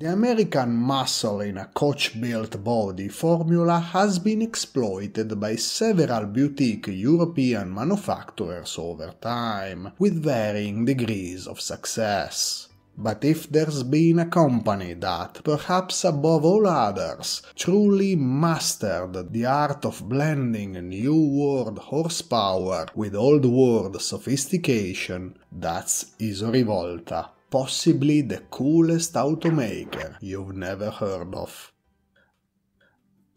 The American muscle in a coach-built body formula has been exploited by several boutique European manufacturers over time, with varying degrees of success. But if there's been a company that, perhaps above all others, truly mastered the art of blending new world horsepower with old world sophistication, that's Iso Rivolta possibly the coolest automaker you've never heard of.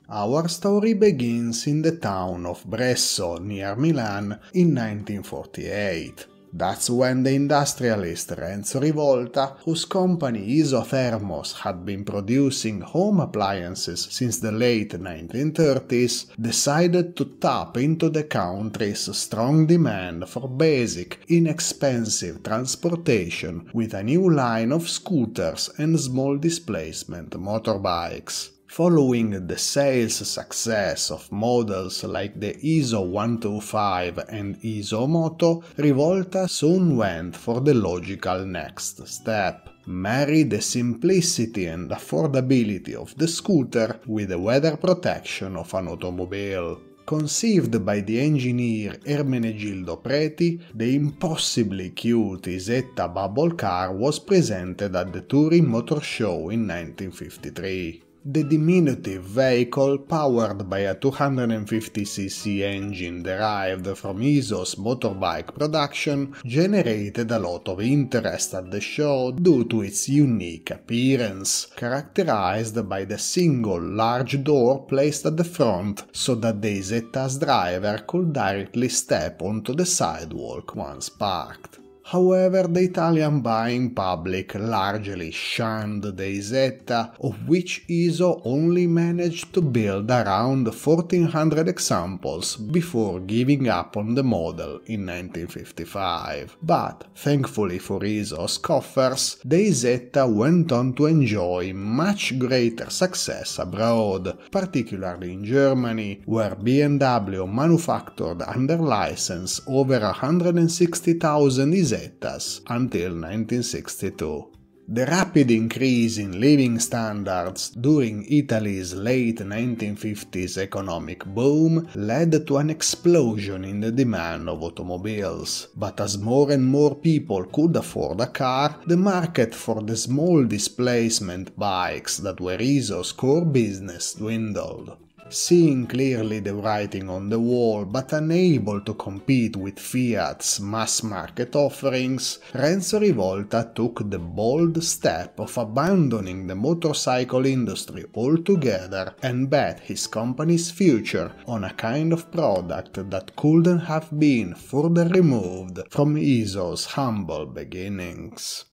Our story begins in the town of Bresso near Milan in 1948. That's when the industrialist Renzo Rivolta, whose company Isothermos had been producing home appliances since the late 1930s, decided to tap into the country's strong demand for basic, inexpensive transportation with a new line of scooters and small displacement motorbikes. Following the sales success of models like the ISO 125 and ISO Moto, Rivolta soon went for the logical next step. Marry the simplicity and affordability of the scooter with the weather protection of an automobile. Conceived by the engineer Ermenegildo Preti, the impossibly cute Isetta bubble car was presented at the Turin Motor Show in 1953 the diminutive vehicle powered by a 250cc engine derived from Iso's motorbike production generated a lot of interest at the show due to its unique appearance, characterized by the single large door placed at the front so that the Zetta's driver could directly step onto the sidewalk once parked. However, the Italian buying public largely shunned the Isetta, of which ISO only managed to build around 1400 examples before giving up on the model in 1955. But, thankfully for ISO's coffers, the Isetta went on to enjoy much greater success abroad, particularly in Germany, where BMW manufactured under license over 160,000 Isetta until 1962. The rapid increase in living standards during Italy's late 1950s economic boom led to an explosion in the demand of automobiles. But as more and more people could afford a car, the market for the small displacement bikes that were ISO's core business dwindled seeing clearly the writing on the wall but unable to compete with Fiat's mass market offerings, Renzo Rivolta took the bold step of abandoning the motorcycle industry altogether and bet his company's future on a kind of product that couldn't have been further removed from ISO's humble beginnings.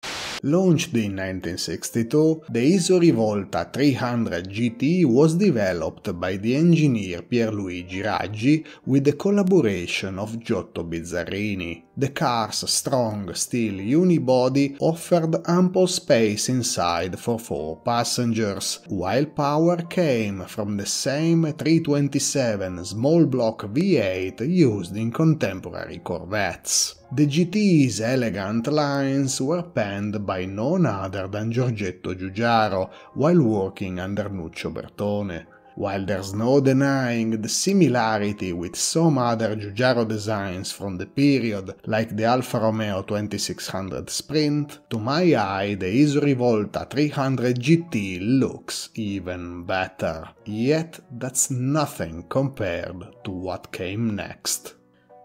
Launched in 1962, the Iso Rivolta 300 GT was developed by the engineer Pierluigi Raggi with the collaboration of Giotto Bizzarrini. The car's strong steel unibody offered ample space inside for four passengers, while power came from the same 327 small block V8 used in contemporary Corvettes. The GT's elegant lines were penned by none other than Giorgetto Giugiaro while working under Nuccio Bertone while there's no denying the similarity with some other Giugiaro designs from the period, like the Alfa Romeo 2600 Sprint, to my eye the Isuri Volta 300 GT looks even better. Yet that's nothing compared to what came next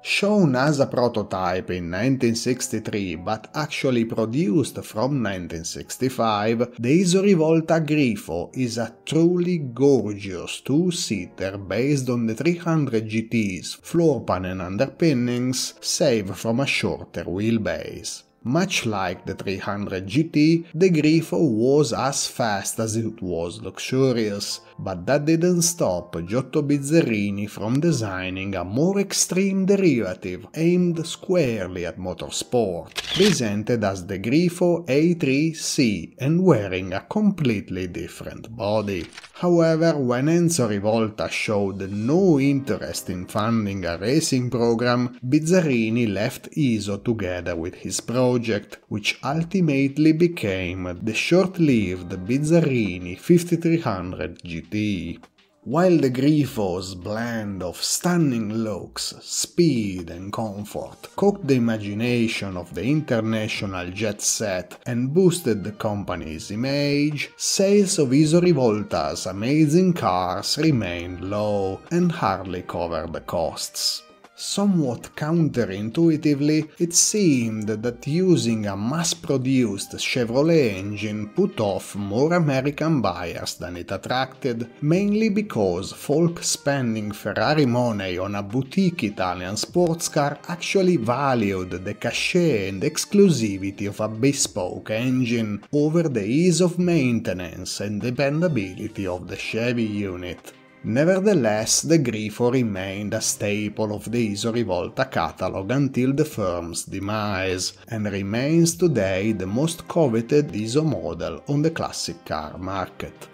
shown as a prototype in 1963 but actually produced from 1965, the Isorivolta Grifo is a truly gorgeous two-seater based on the 300 GT's floor pan and underpinnings, save from a shorter wheelbase. Much like the 300 GT, the Grifo was as fast as it was luxurious, but that didn't stop Giotto Bizzarini from designing a more extreme derivative aimed squarely at motorsport, presented as the Grifo A3C and wearing a completely different body. However, when Enzo Rivolta showed no interest in funding a racing program, Bizzarini left ISO together with his project, which ultimately became the short-lived Bizzarini 5300 GT thee, while the Grifo's blend of stunning looks, speed and comfort caught the imagination of the international jet set and boosted the company's image, sales of Iso Rivolta's amazing cars remained low and hardly covered the costs. Somewhat counterintuitively, it seemed that using a mass-produced Chevrolet engine put off more American buyers than it attracted, mainly because folk spending Ferrari money on a boutique Italian sports car actually valued the cachet and exclusivity of a bespoke engine over the ease of maintenance and dependability of the Chevy unit. Nevertheless, the Grifo remained a staple of the Iso Rivolta catalogue until the firm's demise, and remains today the most coveted ISO model on the classic car market.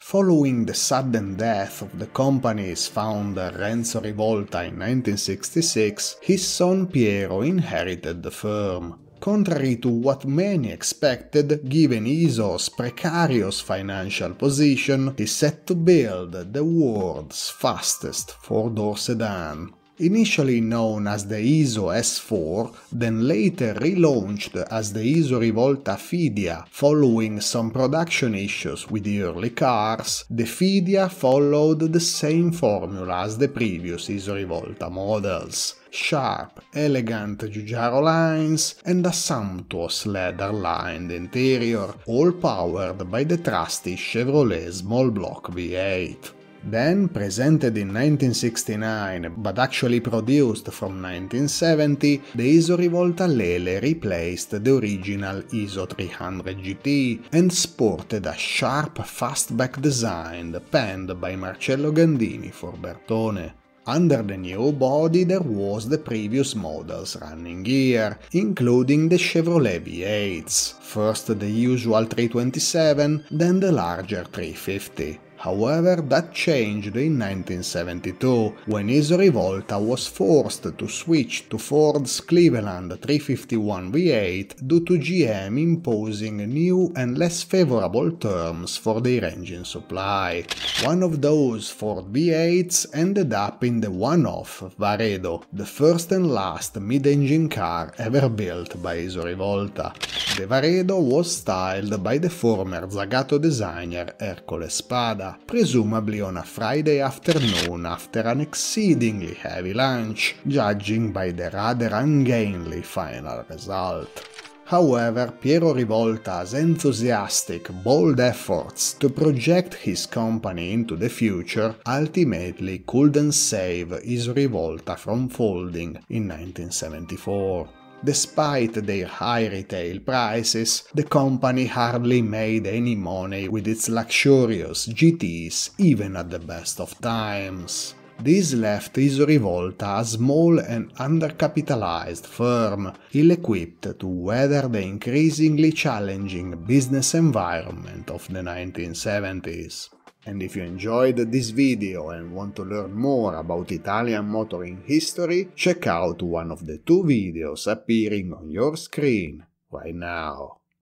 Following the sudden death of the company's founder Renzo Rivolta in 1966, his son Piero inherited the firm contrary to what many expected, given Isos precarious financial position, is set to build the world's fastest four-door sedan. Initially known as the ISO S4, then later relaunched as the ISO Rivolta Fidia, following some production issues with the early cars, the Fidia followed the same formula as the previous ISO Rivolta models sharp, elegant Giugiaro lines and a sumptuous leather-lined interior, all powered by the trusty Chevrolet small block V8. Then presented in 1969, but actually produced from 1970, the ISO Rivolta Lele replaced the original ISO 300 GT and sported a sharp fastback design penned by Marcello Gandini for Bertone. Under the new body there was the previous model's running gear, including the Chevrolet V8s, first the usual 327, then the larger 350. However, that changed in 1972, when his Rivolta was forced to switch to Ford's Cleveland 351 V8 due to GM imposing new and less favorable terms for their engine supply. One of those Ford V8s ended up in the one-off Varedo, the first and last mid-engine car ever built by Iso Rivolta. The Varedo was styled by the former Zagato designer Ercole Spada, presumably on a Friday afternoon after an exceedingly heavy lunch, judging by the rather ungainly final result. However, Piero Rivolta's enthusiastic, bold efforts to project his company into the future ultimately couldn't save his Rivolta from folding in 1974. Despite their high retail prices, the company hardly made any money with its luxurious GTs even at the best of times. This left Iso Rivolta a small and undercapitalized firm, ill-equipped to weather the increasingly challenging business environment of the 1970s. And if you enjoyed this video and want to learn more about Italian motoring history, check out one of the two videos appearing on your screen right now.